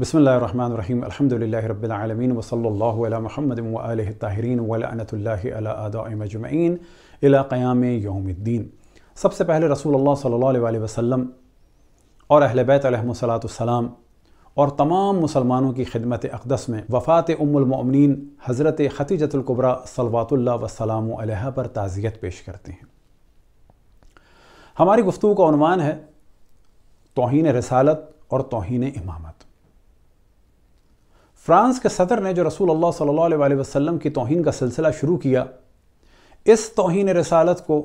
बसमीम अल्हम्दुलिल्लाह रब्बिलआलमीन वसल्लल्लाहु अला मुहम्मद व आलिहि ताहिरीन व लअनतुल्लाहि अला आदाए मजमईन इला क़याम यौमिद्दीन सबसे पहले रसूलुल्लाह सल्लल्लाहु अलैहि वसल्लम और अहले बैत अलैहिस्सलाम और तमाम मुसलमानों की खिदमत अकदस में वफ़ात उम्मुलमोमिन हज़रत खतीजतुल्कुबरा सलवातुल्ला वसलाम अलैहा पर ताज़ियत पेश करते हैं हमारी गुफ्तु का अनवान है तोहन रसालत और तोहन इमामत फ्रांस के सदर ने जो रसूल अल्लाह सल्लल्लाहु अलैहि वसल्लम की तोहन का सिलसिला शुरू किया इस तोहन रसालत को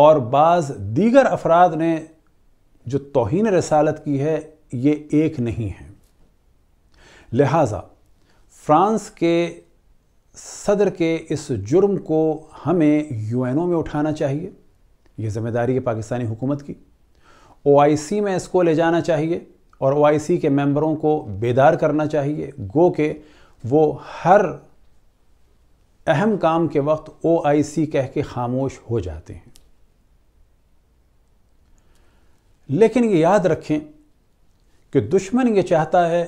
और बाज़ दीगर अफराद ने जो तोहन रसालत की है ये एक नहीं है लिहाजा फ्रांस के सदर के इस जुर्म को हमें यू एन ओ में उठाना चाहिए ये ज़िम्मेदारी है पाकिस्तानी हुकूमत की ओ आई सी में इसको ले जाना चाहिए और ओ के मेंबरों को बेदार करना चाहिए गो के वो हर अहम काम के वक्त ओ आई सी कह के खामोश हो जाते हैं लेकिन ये याद रखें कि दुश्मन ये चाहता है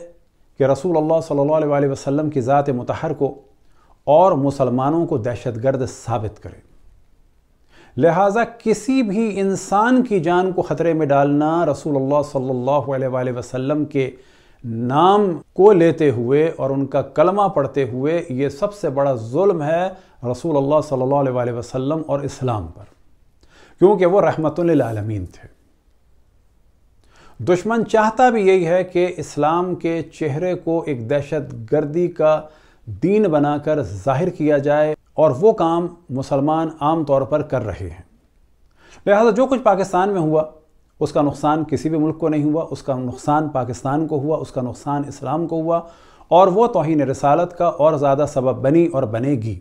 कि रसूल अल्लाह सल्लल्लाहु अलैहि वसल्लम की ज़ात मतहर को और मुसलमानों को दहशतगर्द साबित करें लिहाजा किसी भी इंसान की जान को ख़तरे में डालना रसूल सल्लल्लाहु अलैहि वसल्लम के नाम को लेते हुए और उनका कलमा पढ़ते हुए ये सबसे बड़ा जुल्म है रसूल अल्लाह सल्ला अलैहि और इस्लाम पर क्योंकि वो रहमतमीन थे दुश्मन चाहता भी यही है कि इस्लाम के चेहरे को एक दहशत गर्दी का दीन बनाकर जाहिर किया जाए और वो काम मुसलमान आम तौर पर कर रहे हैं लिहाजा जो कुछ पाकिस्तान में हुआ उसका नुकसान किसी भी मुल्क को नहीं हुआ उसका नुकसान पाकिस्तान को हुआ उसका नुकसान इस्लाम को हुआ और वह तोहन रसालत का और ज़्यादा सबब बनी और बनेगी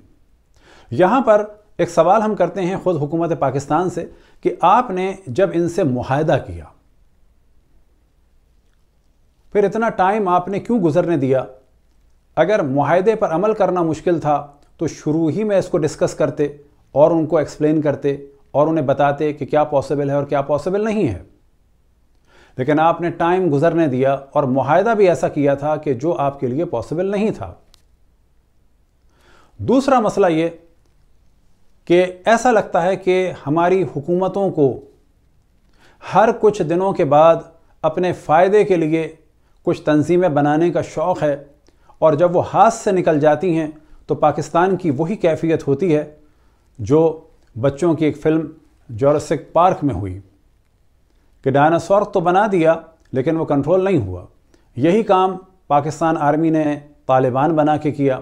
यहाँ पर एक सवाल हम करते हैं ख़ुद हुकूमत पाकिस्तान से कि आपने जब इनसे माहदा किया फिर इतना टाइम आपने क्यों गुजरने दिया अगर माहदे पर अमल करना मुश्किल था तो शुरू ही में इसको डिस्कस करते और उनको एक्सप्लेन करते और उन्हें बताते कि क्या पॉसिबल है और क्या पॉसिबल नहीं है लेकिन आपने टाइम गुजरने दिया और मुहिदा भी ऐसा किया था कि जो आपके लिए पॉसिबल नहीं था दूसरा मसला ये कि ऐसा लगता है कि हमारी हुकूमतों को हर कुछ दिनों के बाद अपने फ़ायदे के लिए कुछ तंजीमें बनाने का शौक़ है और जब वो हाथ से निकल जाती हैं तो पाकिस्तान की वही कैफियत होती है जो बच्चों की एक फिल्म जोरसिक पार्क में हुई कि डायनासोर तो बना दिया लेकिन वो कंट्रोल नहीं हुआ यही काम पाकिस्तान आर्मी ने तालिबान बना के किया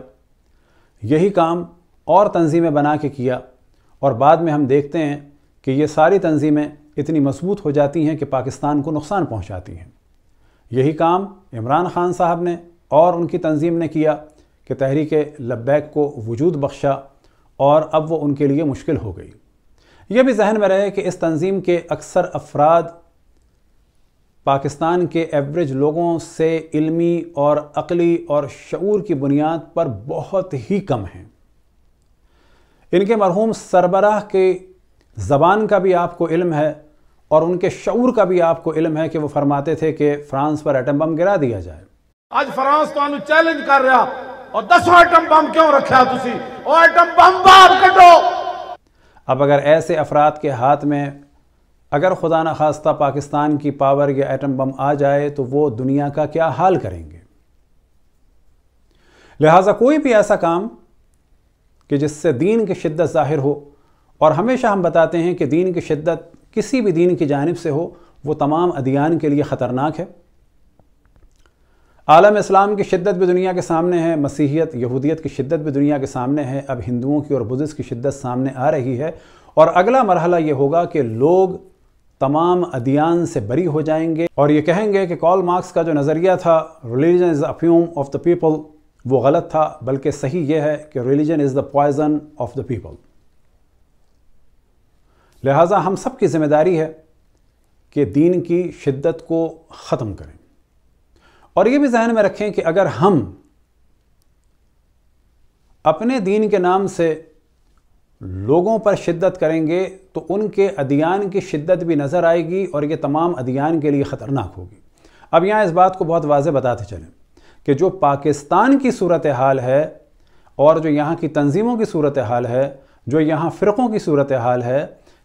यही काम और तंजीमें बना के किया और बाद में हम देखते हैं कि ये सारी तंजीमें इतनी मजबूत हो जाती हैं कि पाकिस्तान को नुकसान पहुंचाती हैं यही काम इमरान खान साहब ने और उनकी तंजीम ने किया कि तहरीक लब्बैक को वजूद बख्शा और अब वो उनके लिए मुश्किल हो गई यह भी जहन में रहे कि इस तंजीम के अक्सर अफराद पाकिस्तान के एवरेज लोगों से इल्मी और अकली और शूर की बुनियाद पर बहुत ही कम हैं इनके मरहूम सरबराह के ज़बान का भी आपको इल्म है और उनके शूर का भी आपको इल्म है कि वो फरमाते थे कि फ्रांस पर एटम बम गिरा दिया जाए आज फ्रांस तो चैलेंज कर रहा और दसों आइटम बम क्यों रखा आइटम बम बाप कटो अब अगर ऐसे अफराद के हाथ में अगर खुदा न खास्ता पाकिस्तान की पावर या एटम बम आ जाए तो वो दुनिया का क्या हाल करेंगे लिहाजा कोई भी ऐसा काम कि जिससे दीन की शिद्दत ज़ाहिर हो और हमेशा हम बताते हैं कि दीन की शिद्दत किसी भी दीन की जानब से हो वो तमाम अदियान के लिए ख़तरनाक है आलम इस्लाम की शिद्दत भी दुनिया के सामने है मसीहियत यहूदियत की शिद्दत भी दुनिया के सामने है अब हिंदुओं की और बुद्धिस्ट की शिद्दत सामने आ रही है और अगला मरहला ये होगा कि लोग तमाम अदियान से बरी हो जाएंगे और ये कहेंगे कि कॉल मार्क्स का जो नज़रिया था रिलीजन इज़ अफ्यूम फ्यूम ऑफ द पीपल वो गलत था बल्कि सही यह है कि religion is the poison of the people लिहाजा हम सब की जिम्मेदारी है कि दीन की शिद्दत को ख़त्म करें और ये भी जहन में रखें कि अगर हम अपने दीन के नाम से लोगों पर शिद्दत करेंगे तो उनके अदियान की शिद्दत भी नज़र आएगी और ये तमाम अदियान के लिए ख़तरनाक होगी अब यहाँ इस बात को बहुत वाज बताते चलें कि जो पाकिस्तान की सूरत हाल है और जो यहाँ की तंजीमों की सूरत हाल है जो यहाँ फ़िरक़ों की सूरत हाल है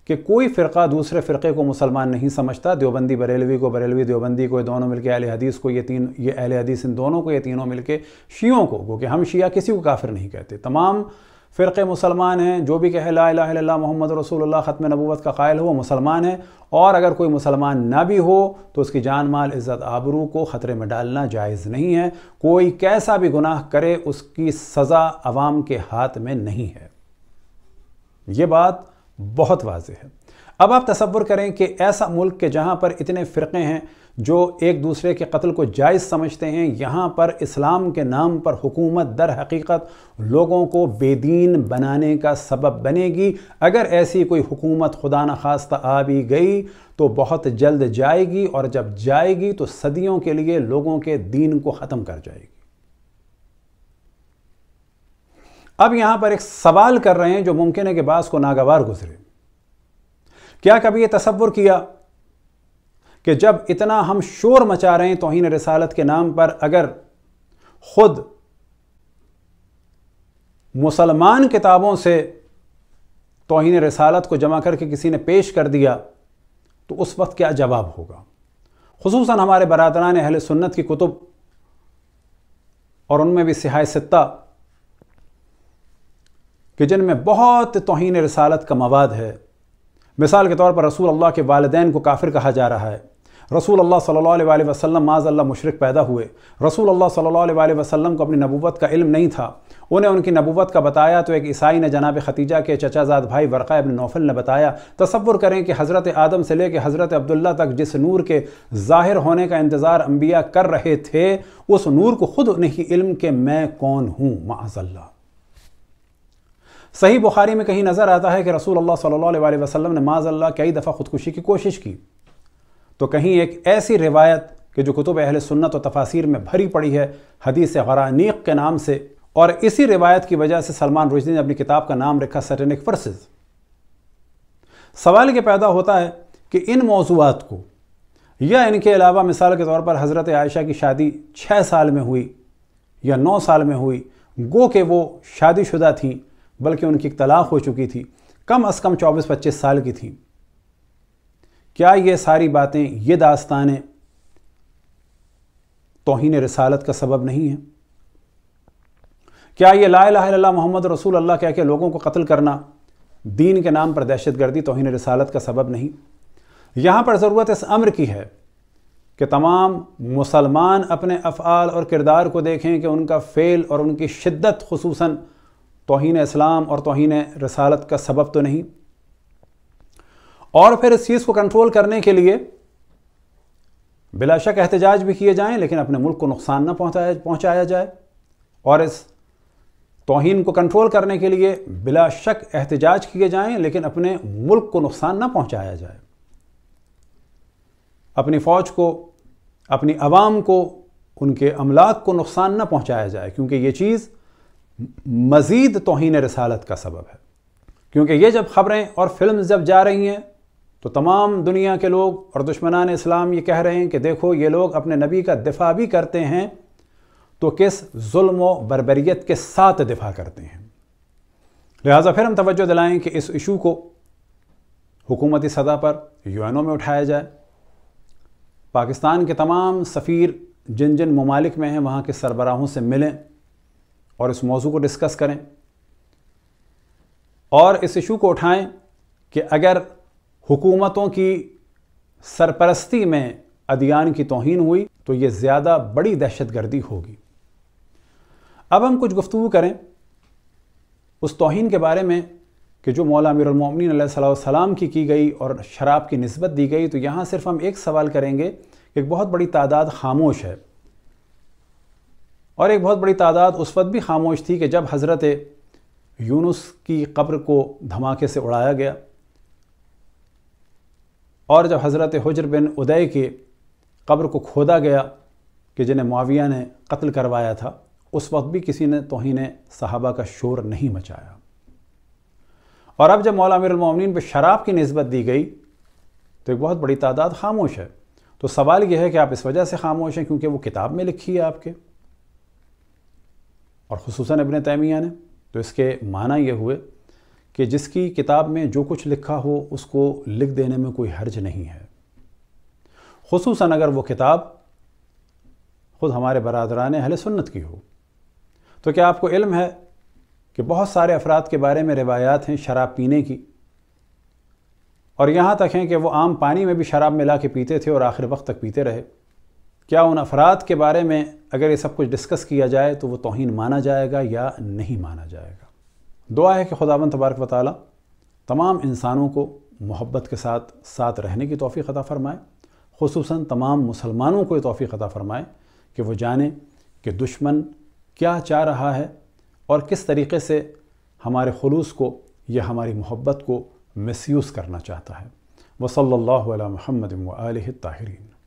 कि कोई फ़िरका दूसरे फ़िरके को मुसलमान नहीं समझता देवबंदी बरेलवी को बरेलवी देवबंदी को ये दोनों मिलके अहल हदीस को ये तीन ये अहले हदीस इन दोनों को ये तीनों मिलके शियों को क्योंकि हम शिया किसी को काफिर नहीं कहते तमाम फ़िरके मुसलमान हैं जो भी कहे ला ला मोहम्मद रसूल ख़त्म नबूत का कायल हो वो मुसलमान है और अगर कोई मुसलमान ना भी हो तो उसकी जान माल इज़्ज़त आबरू को ख़तरे में डालना जायज़ नहीं है कोई कैसा भी गुनाह करे उसकी सज़ा आवाम के हाथ में नहीं है ये बात बहुत वाज है अब आप तस्वुर करें कि ऐसा मुल्क के जहाँ पर इतने फ़िरक़े हैं जो एक दूसरे के कत्ल को जायज़ समझते हैं यहाँ पर इस्लाम के नाम पर हुकूमत दर हकीकत लोगों को बेदीन बनाने का सबब बनेगी अगर ऐसी कोई हुकूमत खुदा न खास्त आ भी गई तो बहुत जल्द जाएगी और जब जाएगी तो सदियों के लिए लोगों के दीन को ख़त्म कर जाएगी अब यहां पर एक सवाल कर रहे हैं जो मुमकिन है कि बास को नागवार गुजरे क्या कभी यह तस्वुर किया कि जब इतना हम शोर मचा रहे हैं तोहन रसालत के नाम पर अगर खुद मुसलमान किताबों से तोहन रसालत को जमा करके किसी ने पेश कर दिया तो उस वक्त क्या जवाब होगा खसूस हमारे बरदरान अहल सुन्नत की कुतुब और उनमें भी सिहाय सत्ता कि जिनमें बहुत तोहन रसालत का मवाद है मिसाल के तौर पर रसूल अल्लाह के वालदेन को काफिर कहा जा रहा है रसूल अल्लाह सल्लल्लाहु अलैहि वसल्लम माज़ल्ला मुशरक पैदा हुए रसूल अल्लाह सल्लल्लाहु अलैहि वसल्लम को अपनी नबूवत का इल्म नहीं था उन्हें उनकी नबूवत का बताया तो एक ईसाई ने जनाब खतीजा के चचाजाद भाई वरक़ा इबन नौफल ने बताया तस्वुर करें कि हज़रत आदम से लेकर हज़रत अब्दुल्ला तक जिस नूर के ज़ाहिर होने का इंतज़ार अम्बिया कर रहे थे उस नूर को ख़ुद नहीं इल्म के मैं कौन हूँ माजल्ला सही बुखारी में कहीं नज़र आता है कि रसूल अल्लाह सल्लल्लाहु अलैहि वसल्लम ने माजल्ला कई दफ़ा ख़ुदकुशी की कोशिश की तो कहीं एक ऐसी रिवायत कि जो कुतुब अहल सुन्नत और तफासिर में भरी पड़ी है हदीस गरानीक के नाम से और इसी रिवायत की वजह से सलमान रुजदी ने अपनी किताब का नाम रखा सटेनिक वर्सेस सवाल ये पैदा होता है कि इन मौजूद को या इनके अलावा मिसाल के तौर पर हज़रत आयशा की शादी छः साल में हुई या नौ साल में हुई गो के वो शादीशुदा थीं बल्कि उनकी तलाक हो चुकी थी कम अज़ कम चौबीस पच्चीस साल की थी क्या ये सारी बातें ये दास्तानें तोहन रसालत का सबब नहीं है क्या ये ला ला मोहम्मद रसूल अल्लाह कह के लोगों को कत्ल करना दीन के नाम पर दहशत गर्दी तोहन रसालत का सबब नहीं यहाँ पर ज़रूरत इस अम्र की है कि तमाम मुसलमान अपने अफ़ाल और किरदार को देखें कि उनका फ़ेल और उनकी शिद्दत खसूस तोहन इस्लाम और तोहन रसालत का सबब तो नहीं और फिर इस चीज़ को कंट्रोल करने के लिए बिलाशक एहतजाज भी किए जाएँ लेकिन अपने मुल्क को नुकसान ना पहुँचाया पहुँचाया जाए और इस तोहन को कंट्रोल करने के लिए बिलाशक एहतजाज किए जाएं लेकिन अपने मुल्क को नुकसान ना पहुँचाया जाए अपनी फ़ौज को अपनी आवाम को उनके अमलाक को नुकसान ना पहुँचाया जाए क्योंकि ये चीज़ मज़ीद तोहन रसालत का सबब है क्योंकि ये जब ख़बरें और फिल्म जब जा रही हैं तो तमाम दुनिया के लोग और दुश्मनान इस्लाम ये कह रहे हैं कि देखो ये लोग अपने नबी का दिफा भी करते हैं तो किस जुल्म बरबरीत के साथ दिफा करते हैं लिहाजा फिर हम तोज्जो दिलाएं कि इस इशू को हुकूमती सतह पर यू एन ओ में उठाया जाए पाकिस्तान के तमाम सफ़ीर जिन जिन ममालिक में हैं वहाँ के सरबराहों से मिलें और इस मौजू को डिस्कस करें और इस इशू को उठाएं कि अगर हुकूमतों की सरपरस्ती में अदियान की तोहन हुई तो ये ज़्यादा बड़ी दहशत गर्दी होगी अब हम कुछ गुफ्तु करें उस तोहन के बारे में कि जो मौला अमीरमिन सलाम की की गई और शराब की नस्बत दी गई तो यहाँ सिर्फ हम एक सवाल करेंगे कि एक बहुत बड़ी तादाद खामोश है और एक बहुत बड़ी तादाद उस वक्त भी खामोश थी कि जब हज़रत यूनुस की कब्र को धमाके से उड़ाया गया और जब हज़रत हजर बिन उदय के कब्र को खोदा गया कि जिन्हें माविया ने कत्ल करवाया था उस वक्त भी किसी ने तोहन साहबा का शोर नहीं मचाया और अब जब मौला अमीरमिन पर शराब की नस्बत दी गई तो एक बहुत बड़ी तादाद खामोश है तो सवाल यह है कि आप इस वजह से खामोश हैं क्योंकि वो किताब में लिखी है आपके और खसूस इबन तैमिया ने तो इसके माना ये हुए कि जिसकी किताब में जो कुछ लिखा हो उसको लिख देने में कोई हर्ज नहीं है खसूस अगर वह किताब ख़ुद हमारे बरदरान अहल सुन्नत की हो तो क्या आपको इल्म है कि बहुत सारे अफराद के बारे में रिवायात हैं शराब पीने की और यहाँ तक हैं कि वो आम पानी में भी शराब मिला के पीते थे और आखिर वक्त तक पीते रहे क्या उन अफराद के बारे में अगर ये सब कुछ डिस्कस किया जाए तो वो तोहन माना जाएगा या नहीं माना जाएगा दुआ है कि खुदावन तबारक वाली तमाम इंसानों को मोहब्बत के साथ साथ रहने की तोफ़ी अता फ़रमाए खूस तमाम मुसलमानों को ये तोफ़ी अता फ़रमाए कि वो जाने कि दुश्मन क्या चाह रहा है और किस तरीके से हमारे खलूस को या हमारी मोहब्बत को मिसयूज़ करना चाहता है वसल्ला महमद ताहरीन